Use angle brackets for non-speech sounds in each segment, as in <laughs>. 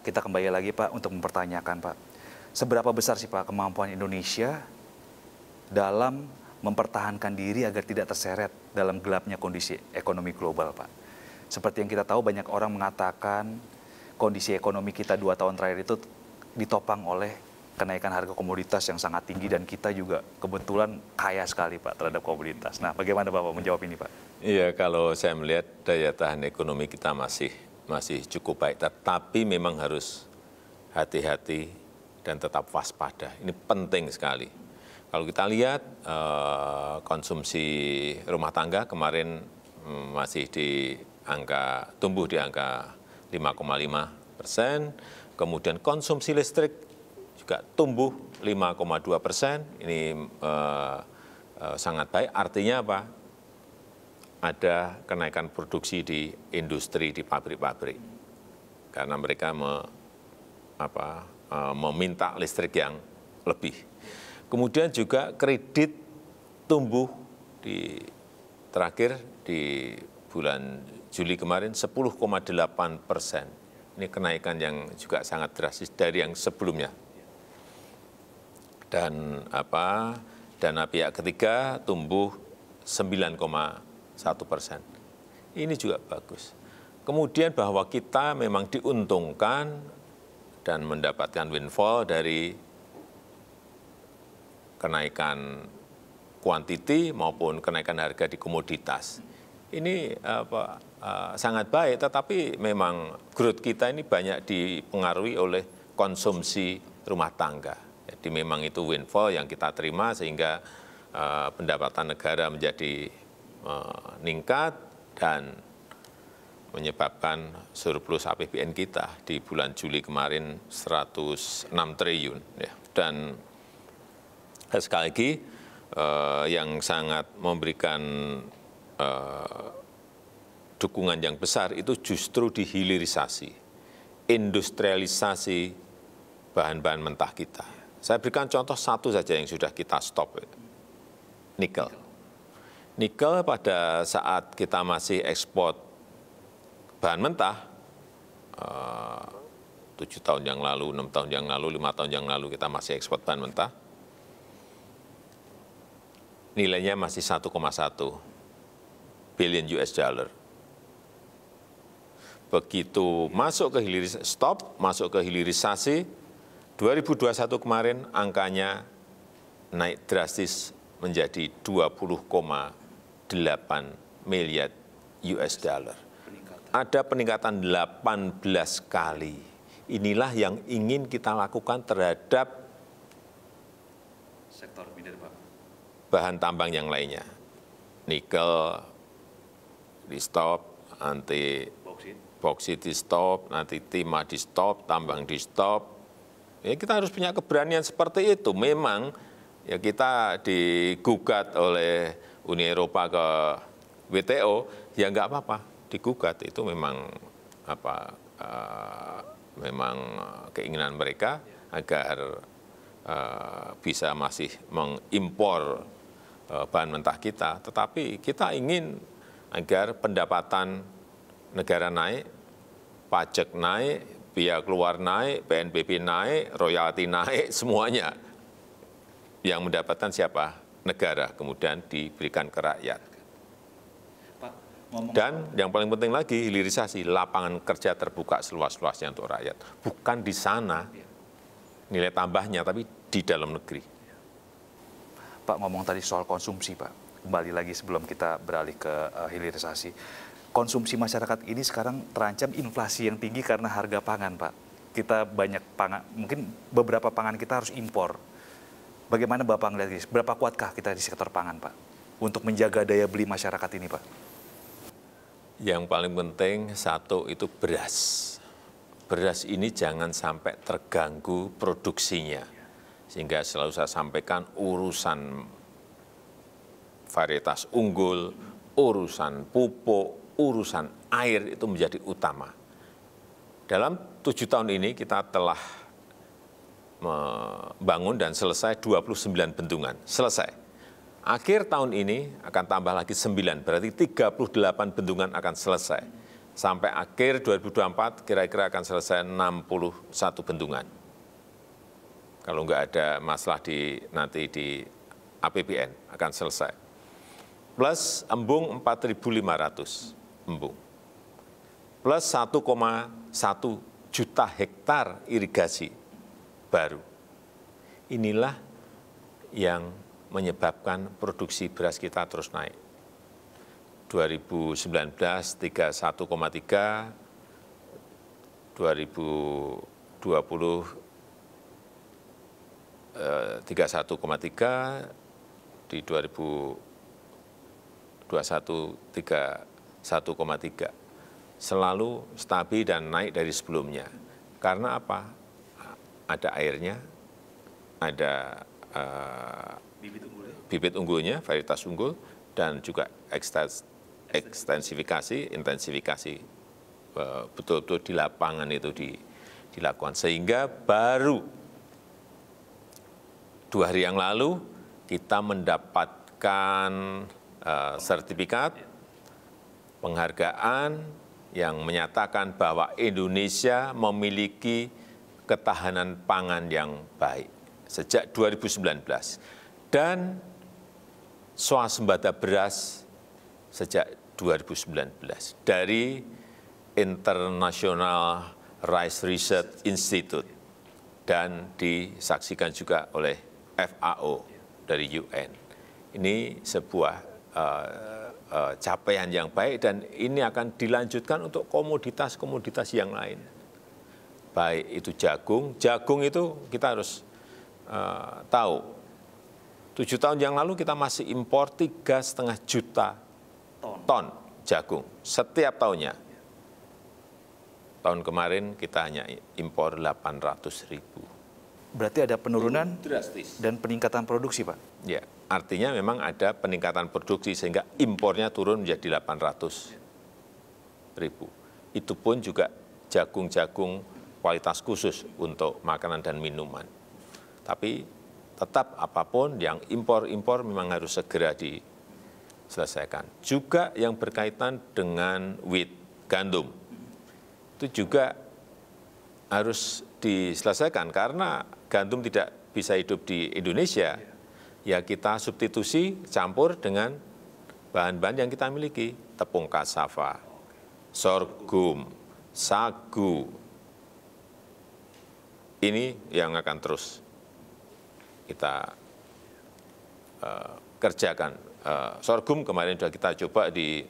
kita kembali lagi Pak untuk mempertanyakan Pak, seberapa besar sih Pak kemampuan Indonesia dalam mempertahankan diri agar tidak terseret dalam gelapnya kondisi ekonomi global Pak? Seperti yang kita tahu banyak orang mengatakan kondisi ekonomi kita dua tahun terakhir itu ditopang oleh kenaikan harga komoditas yang sangat tinggi dan kita juga kebetulan kaya sekali Pak terhadap komoditas. Nah bagaimana Bapak menjawab ini Pak? Iya kalau saya melihat daya tahan ekonomi kita masih masih cukup baik, tetapi memang harus hati-hati dan tetap waspada. Ini penting sekali. Kalau kita lihat eh, konsumsi rumah tangga kemarin mm, masih di angka tumbuh di angka 5,5 persen, kemudian konsumsi listrik juga tumbuh 5,2 persen. Ini eh, eh, sangat baik. Artinya apa? ada kenaikan produksi di industri di pabrik-pabrik karena mereka me, apa, e, meminta listrik yang lebih. Kemudian juga kredit tumbuh di terakhir di bulan Juli kemarin 10,8 persen. Ini kenaikan yang juga sangat drastis dari yang sebelumnya. Dan apa dana pihak ketiga tumbuh satu persen. Ini juga bagus. Kemudian bahwa kita memang diuntungkan dan mendapatkan windfall dari kenaikan kuantiti maupun kenaikan harga di komoditas. Ini apa, eh, sangat baik, tetapi memang growth kita ini banyak dipengaruhi oleh konsumsi rumah tangga. Jadi memang itu windfall yang kita terima sehingga eh, pendapatan negara menjadi Eh, meningkat dan menyebabkan surplus APBN kita di bulan Juli kemarin 106 triliun. Ya. Dan sekali lagi eh, yang sangat memberikan eh, dukungan yang besar itu justru dihilirisasi industrialisasi bahan-bahan mentah kita. Saya berikan contoh satu saja yang sudah kita stop, nikel nikel pada saat kita masih ekspor bahan mentah, eh, tujuh tahun yang lalu, enam tahun yang lalu, lima tahun yang lalu kita masih ekspor bahan mentah, nilainya masih 1,1 billion US dollar. Begitu masuk ke hilirisasi, stop, masuk ke hilirisasi, 2021 kemarin angkanya naik drastis menjadi 8 miliar US dollar. Ada peningkatan 18 kali. Inilah yang ingin kita lakukan terhadap sektor bahan tambang yang lainnya. Nikel di stop, anti boksit di stop, nanti timah di stop, tambang di stop. Ya kita harus punya keberanian seperti itu. Memang ya kita digugat oleh Uni Eropa ke WTO, ya nggak apa-apa, digugat itu memang apa uh, memang eh, keinginan mereka agar uh, bisa masih mengimpor uh, bahan mentah kita, tetapi kita ingin agar pendapatan negara naik, pajak naik, biaya keluar naik, PNBP naik, royalti naik, <laughs> semuanya. Yang mendapatkan siapa? negara, kemudian diberikan ke rakyat. Dan yang paling penting lagi, hilirisasi lapangan kerja terbuka seluas-luasnya untuk rakyat. Bukan di sana iya. nilai tambahnya, tapi di dalam negeri. Pak ngomong tadi soal konsumsi, Pak. Kembali lagi sebelum kita beralih ke eh, hilirisasi. Konsumsi masyarakat ini sekarang terancam inflasi yang tinggi karena harga pangan, Pak. Kita banyak pangan, mungkin beberapa pangan kita harus impor Bagaimana Bapak melihat ini? Berapa kuatkah kita di sektor pangan, Pak? Untuk menjaga daya beli masyarakat ini, Pak? Yang paling penting satu itu beras. Beras ini jangan sampai terganggu produksinya. Sehingga selalu saya sampaikan urusan varietas unggul, urusan pupuk, urusan air itu menjadi utama. Dalam tujuh tahun ini kita telah membangun dan selesai 29 bendungan, selesai. Akhir tahun ini akan tambah lagi 9, berarti 38 bendungan akan selesai. Sampai akhir 2024 kira-kira akan selesai 61 bendungan. Kalau enggak ada masalah di nanti di APBN akan selesai. Plus embung 4.500 embung. Plus 1,1 juta hektar irigasi baru. Inilah yang menyebabkan produksi beras kita terus naik. 2019 31,3, 2020 31,3, di 2021 31,3. Selalu stabil dan naik dari sebelumnya. Karena apa? ada airnya, ada uh, bibit, unggulnya. bibit unggulnya, varietas unggul, dan juga ekstens, ekstensifikasi, intensifikasi betul eh, betul-betul di lapangan itu di, dilakukan. Sehingga baru dua hari yang lalu kita mendapatkan uh, sertifikat penghargaan yang menyatakan bahwa Indonesia memiliki ketahanan pangan yang baik sejak 2019 dan swasembada beras sejak 2019 dari International Rice Research Institute dan disaksikan juga oleh FAO dari UN. Ini sebuah uh, uh, capaian yang baik dan ini akan dilanjutkan untuk komoditas-komoditas yang lain baik itu jagung. Jagung itu kita harus uh, tahu, tujuh tahun yang lalu kita masih impor tiga setengah juta ton. jagung setiap tahunnya. Tahun kemarin kita hanya impor 800 ribu. Berarti ada penurunan hmm, drastis dan peningkatan produksi, Pak? Ya, artinya memang ada peningkatan produksi sehingga impornya turun menjadi 800 ribu. Itu pun juga jagung-jagung kualitas khusus untuk makanan dan minuman. Tapi tetap apapun yang impor-impor memang harus segera diselesaikan. Juga yang berkaitan dengan wheat, gandum, itu juga harus diselesaikan karena gandum tidak bisa hidup di Indonesia. Ya kita substitusi campur dengan bahan-bahan yang kita miliki, tepung kasava, sorghum, sagu, ini yang akan terus kita uh, kerjakan. Uh, sorghum kemarin sudah kita coba di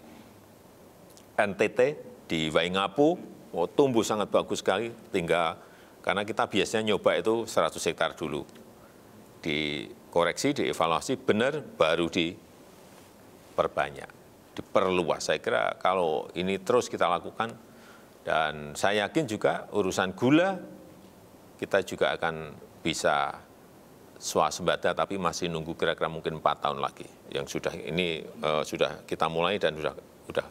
NTT, di Waingapu, oh, tumbuh sangat bagus sekali, tinggal karena kita biasanya nyoba itu 100 hektar dulu. Dikoreksi, dievaluasi, benar baru diperbanyak, diperluas. Saya kira kalau ini terus kita lakukan, dan saya yakin juga urusan gula kita juga akan bisa swasembada tapi masih nunggu kira-kira mungkin empat tahun lagi yang sudah ini uh, sudah kita mulai dan sudah udah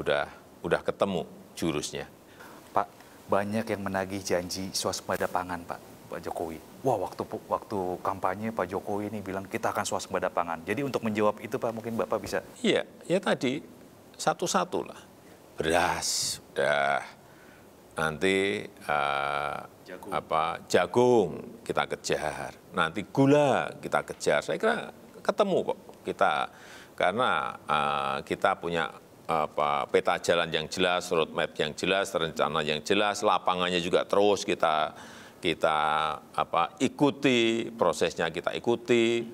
udah udah ketemu jurusnya. Pak, banyak yang menagih janji swasembada pangan, Pak. Pak Jokowi. Wah, waktu waktu kampanye Pak Jokowi ini bilang kita akan swasembada pangan. Jadi untuk menjawab itu Pak mungkin Bapak bisa. Iya, ya tadi satu satulah Beras, udah nanti eh, jagung. apa jagung kita kejar, nanti gula kita kejar. Saya kira ketemu kok kita karena uh, kita punya apa peta jalan yang jelas, roadmap yang jelas, rencana yang jelas, lapangannya juga terus kita kita apa ikuti prosesnya kita ikuti.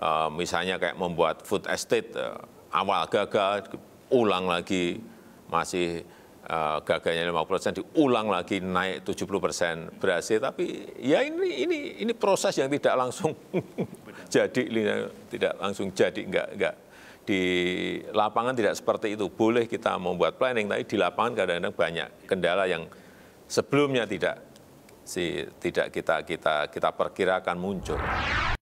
Uh, misalnya kayak membuat food estate uh, awal gagal, ulang lagi masih Eh, gagalnya 50% diulang lagi naik 70% berhasil tapi ya ini ini ini proses yang tidak langsung <laughs> jadi tidak langsung jadi enggak enggak di lapangan tidak seperti itu boleh kita membuat planning tapi di lapangan kadang-kadang banyak kendala yang sebelumnya tidak si tidak kita kita kita perkirakan muncul